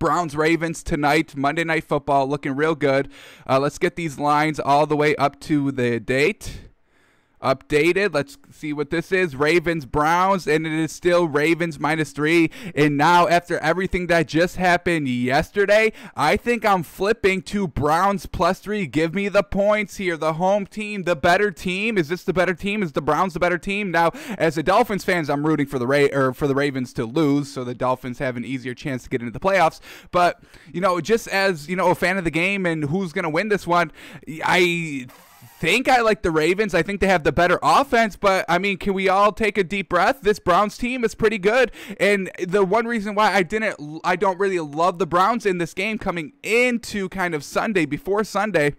Browns Ravens tonight, Monday Night Football, looking real good. Uh, let's get these lines all the way up to the date updated. Let's see what this is. Ravens Browns, and it is still Ravens minus three. And now, after everything that just happened yesterday, I think I'm flipping to Browns plus three. Give me the points here. The home team, the better team. Is this the better team? Is the Browns the better team? Now, as a Dolphins fans, I'm rooting for the Ra- or for the Ravens to lose, so the Dolphins have an easier chance to get into the playoffs. But you know, just as you know, a fan of the game and who's going to win this one, I think I like the Ravens. I think they have the better offense, but I mean, can we all take a deep breath? This Browns team is pretty good, and the one reason why I didn't, I don't really love the Browns in this game coming into kind of Sunday before Sunday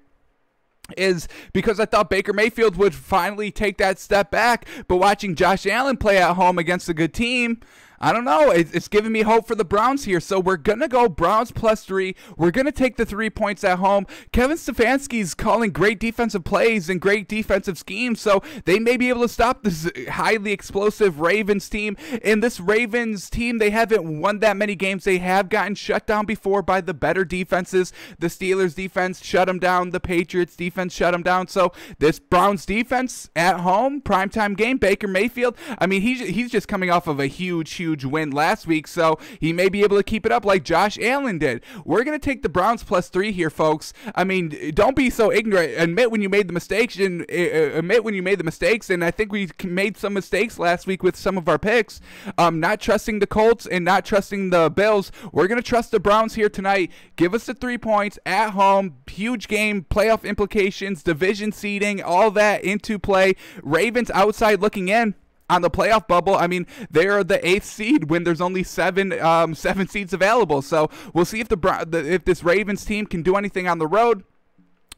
is because I thought Baker Mayfield would finally take that step back. But watching Josh Allen play at home against a good team, I don't know. It's, it's giving me hope for the Browns here. So we're going to go Browns plus three. We're going to take the three points at home. Kevin Stefanski's calling great defensive plays and great defensive schemes. So they may be able to stop this highly explosive Ravens team. And this Ravens team, they haven't won that many games. They have gotten shut down before by the better defenses. The Steelers defense shut them down. The Patriots defense shut them down. So this Browns defense at home, primetime game, Baker Mayfield. I mean, he's, he's just coming off of a huge, huge huge win last week, so he may be able to keep it up like Josh Allen did. We're going to take the Browns plus three here, folks. I mean, don't be so ignorant. Admit when you made the mistakes, and uh, admit when you made the mistakes. And I think we made some mistakes last week with some of our picks. Um, not trusting the Colts and not trusting the Bills. We're going to trust the Browns here tonight. Give us the three points at home. Huge game, playoff implications, division seeding, all that into play. Ravens outside looking in on the playoff bubble. I mean, they are the eighth seed when there's only seven um, seven seeds available. So we'll see if the if this Ravens team can do anything on the road.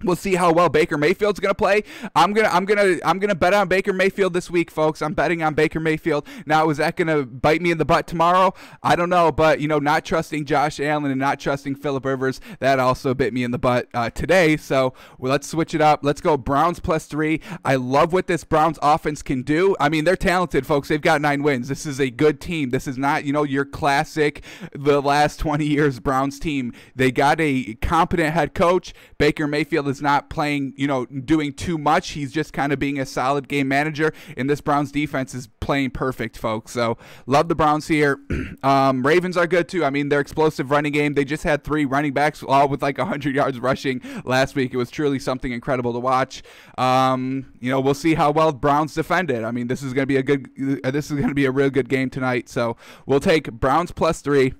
We'll see how well Baker Mayfield's going to play. I'm going to I'm going to I'm going to bet on Baker Mayfield this week, folks. I'm betting on Baker Mayfield. Now is that going to bite me in the butt tomorrow? I don't know, but you know, not trusting Josh Allen and not trusting Philip Rivers, that also bit me in the butt uh, today. So, well, let's switch it up. Let's go Browns plus 3. I love what this Browns offense can do. I mean, they're talented, folks. They've got 9 wins. This is a good team. This is not, you know, your classic the last 20 years Browns team. They got a competent head coach. Baker Mayfield is is not playing, you know, doing too much. He's just kind of being a solid game manager. And this Browns defense is playing perfect, folks. So love the Browns here. um, Ravens are good too. I mean, their explosive running game. They just had three running backs all with like 100 yards rushing last week. It was truly something incredible to watch. Um, you know, we'll see how well Browns defended. I mean, this is going to be a good. Uh, this is going to be a real good game tonight. So we'll take Browns plus three.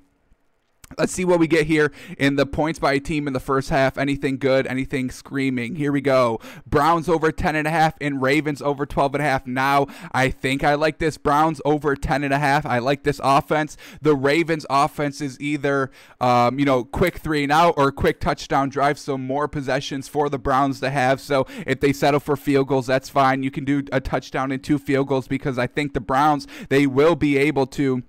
Let's see what we get here in the points by team in the first half. Anything good, anything screaming. Here we go. Browns over 10.5 and Ravens over 12.5. Now, I think I like this. Browns over 10.5. I like this offense. The Ravens offense is either, um, you know, quick three and out or quick touchdown drive. So more possessions for the Browns to have. So if they settle for field goals, that's fine. You can do a touchdown and two field goals because I think the Browns, they will be able to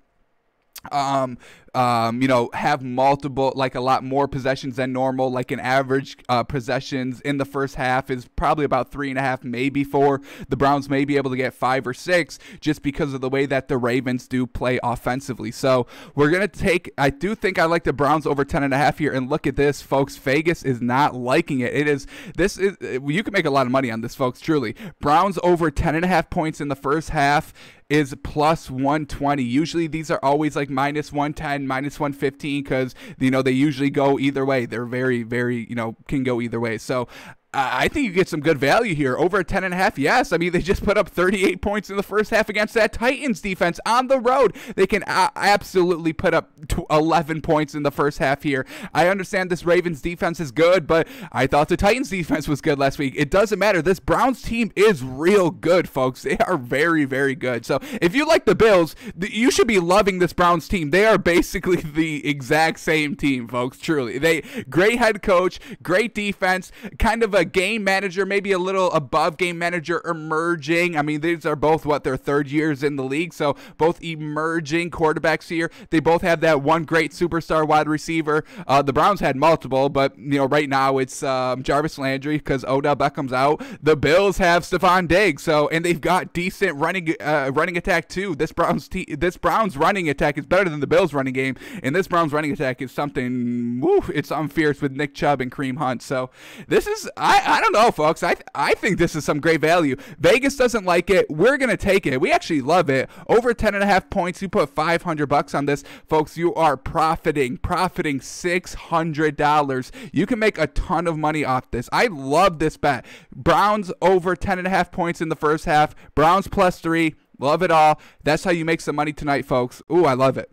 um um, you know, have multiple, like a lot more possessions than normal. Like an average uh, possessions in the first half is probably about three and a half, maybe four. The Browns may be able to get five or six just because of the way that the Ravens do play offensively. So we're going to take, I do think I like the Browns over 10 and a half here. And look at this, folks. Vegas is not liking it. It is, this is, uh, you can make a lot of money on this, folks, truly. Browns over 10 and a half points in the first half is plus 120. Usually these are always like minus 110, 115, because, you know, they usually go either way. They're very, very, you know, can go either way. So I think you get some good value here. Over a 10.5, yes. I mean, they just put up 38 points in the first half against that Titans defense on the road. They can absolutely put up 11 points in the first half here. I understand this Ravens defense is good, but I thought the Titans defense was good last week. It doesn't matter. This Browns team is real good, folks. They are very, very good. So if you like the Bills, you should be loving this Browns team. They are basically the exact same team, folks, truly. They great head coach, great defense, kind of a game manager, maybe a little above game manager emerging. I mean, these are both what their third years in the league, so both emerging quarterbacks here. They both have that one great superstar wide receiver. Uh, the Browns had multiple, but you know, right now it's um, Jarvis Landry because Odell Beckham's out. The Bills have Stephon Diggs, so and they've got decent running uh, running attack too. This Browns this Browns running attack is better than the Bills running game, and this Browns running attack is something. Woo, it's something fierce with Nick Chubb and Cream Hunt. So this is I I, I don't know, folks. I, I think this is some great value. Vegas doesn't like it. We're going to take it. We actually love it. Over 10 and a half points. You put 500 bucks on this. Folks, you are profiting, profiting $600. You can make a ton of money off this. I love this bet. Browns over 10 and a half points in the first half. Browns plus three. Love it all. That's how you make some money tonight, folks. Ooh, I love it.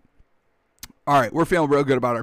All right, we're feeling real good about our